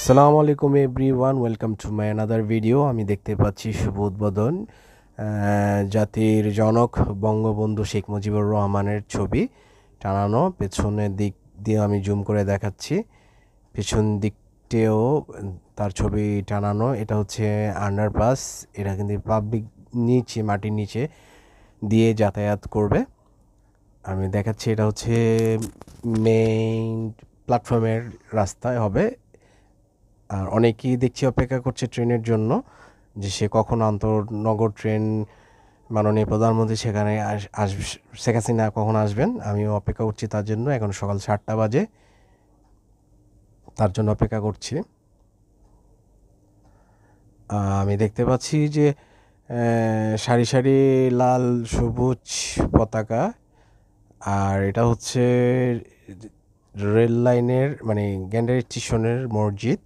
আসসালামু আলাইকুম everyone welcome to my another video আমি দেখতে পাচ্ছি শুভ উদ্বোধন জাতির জনক বঙ্গবন্ধু শেখ মুজিবুর রহমানের ছবি টানানো পেছনের দিক দিয়ে আমি জুম করে দেখাচ্ছি পেছন দিকটেও তার ছবি টানানো এটা হচ্ছে আন্ডারপাস এটা কিন্তু পাবলিক নিচে মাটির নিচে দিয়ে যাতায়াত করবে আমি দেখাচ্ছি এটা হচ্ছে মেইন প্ল্যাটফর্মের রাস্তায় হবে আর অনেকেই দেখছি অপেক্ষা করছে ট্রেনের জন্য যে সে কখন আন্তনগর ট্রেন মাননীয় প্রধানমন্ত্রী সেখানে আস শেখ হাসিনা কখন আসবেন আমিও অপেক্ষা করছি তার জন্য এখন সকাল সাতটা বাজে তার জন্য অপেক্ষা করছি আমি দেখতে পাচ্ছি যে সারি সারি লাল সবুজ পতাকা আর এটা হচ্ছে রেল লাইনের মানে গ্যান্ডার স্টেশনের মসজিদ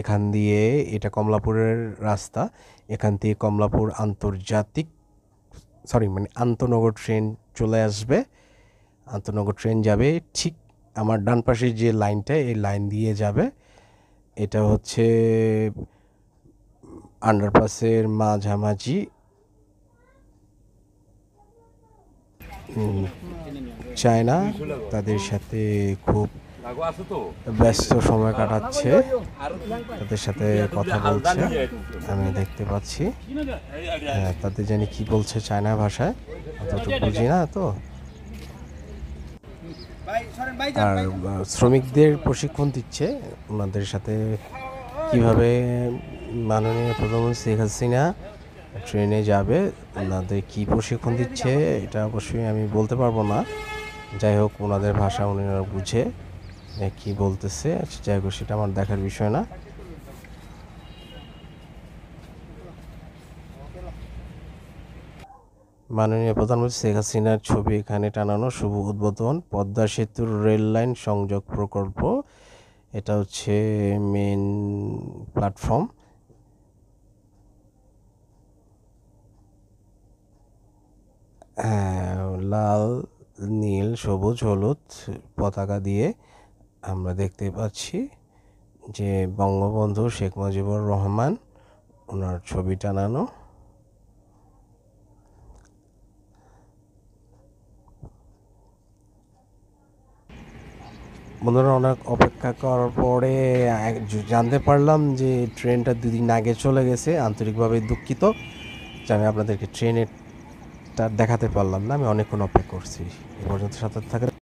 এখান দিয়ে এটা কমলাপুরের রাস্তা এখান থেকে কমলাপুর আন্তর্জাতিক সরি মানে আন্তনগর ট্রেন চলে আসবে আন্তনগর ট্রেন যাবে ঠিক আমার ডান পাশে যে লাইনটা এই লাইন দিয়ে যাবে এটা হচ্ছে আন্ডারপাসের মাঝামাঝি চায় না তাদের সাথে খুব ব্যস্ত সময় কাটাচ্ছে তাদের সাথে কথা বলছে আমি দেখতে পাচ্ছি হ্যাঁ, তাদের জানি কি বলছে চায়না ভাষায় অতটুকু বুঝি না তো আর শ্রমিকদের প্রশিক্ষণ দিচ্ছে ওনাদের সাথে কিভাবে মাননীয় প্রধানমন্ত্রী শেখ হাসিনা ট্রেনে যাবে ওনাদের কি প্রশিক্ষণ দিচ্ছে এটা অবশ্যই আমি বলতে পারবো না যাই হোক ওনাদের ভাষা উনি বুঝে কি বলতেছে যাই হোক সেটা আমার দেখার বিষয় না মাননীয় প্রধানমন্ত্রী শেখ হাসিনার ছবি এখানে টানানো শুভ উদ্বোধন পদ্মা সেতুর রেল লাইন সংযোগ প্রকল্প এটা হচ্ছে মেন প্ল্যাটফর্ম লাল নীল সবুজ হলুদ পতাকা দিয়ে আমরা দেখতে পাচ্ছি যে বঙ্গবন্ধু শেখ মুজিবুর রহমান ওনার ছবি টানানো বন্ধুরা অনেক অপেক্ষা করার পরে জানতে পারলাম যে ট্রেনটা দুদিন আগে চলে গেছে আন্তরিকভাবে দুঃখিত যে আমি আপনাদেরকে ট্রেনের দেখাতে পারলাম না আমি অনেকক্ষণ অপেক্ষা করছি এ পর্যন্ত সাঁতার থাকার